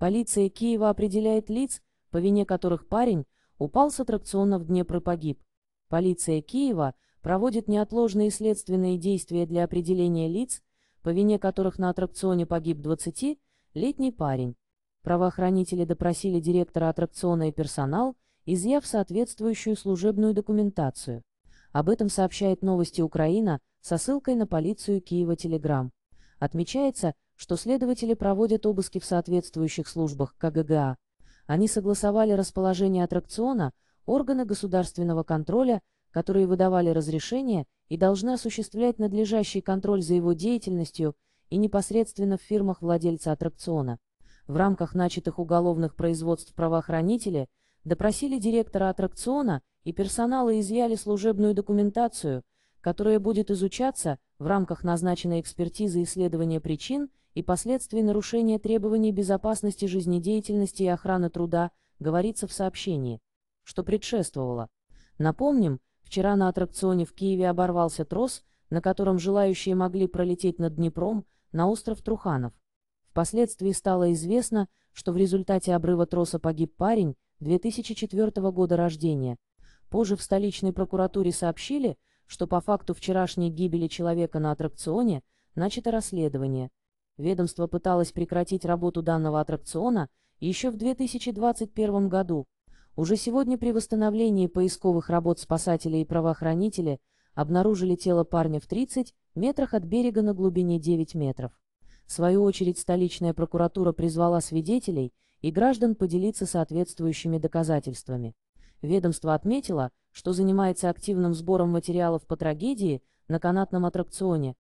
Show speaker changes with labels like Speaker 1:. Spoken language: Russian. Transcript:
Speaker 1: Полиция Киева определяет лиц, по вине которых парень упал с аттракциона в Днепр и погиб. Полиция Киева проводит неотложные следственные действия для определения лиц, по вине которых на аттракционе погиб 20-летний парень. Правоохранители допросили директора аттракциона и персонал, изъяв соответствующую служебную документацию. Об этом сообщает новости Украина со ссылкой на полицию Киева Телеграм. Отмечается, что следователи проводят обыски в соответствующих службах КГГА. Они согласовали расположение аттракциона, органы государственного контроля, которые выдавали разрешение и должны осуществлять надлежащий контроль за его деятельностью и непосредственно в фирмах владельца аттракциона. В рамках начатых уголовных производств правоохранители допросили директора аттракциона и персонала изъяли служебную документацию – которое будет изучаться в рамках назначенной экспертизы исследования причин и последствий нарушения требований безопасности жизнедеятельности и охраны труда, говорится в сообщении, что предшествовало. Напомним, вчера на аттракционе в Киеве оборвался трос, на котором желающие могли пролететь над Днепром на остров Труханов. Впоследствии стало известно, что в результате обрыва троса погиб парень 2004 года рождения. Позже в столичной прокуратуре сообщили, что по факту вчерашней гибели человека на аттракционе начато расследование. Ведомство пыталось прекратить работу данного аттракциона еще в 2021 году. Уже сегодня при восстановлении поисковых работ спасатели и правоохранители обнаружили тело парня в 30 метрах от берега на глубине 9 метров. В свою очередь столичная прокуратура призвала свидетелей и граждан поделиться соответствующими доказательствами. Ведомство отметило, что занимается активным сбором материалов по трагедии на канатном аттракционе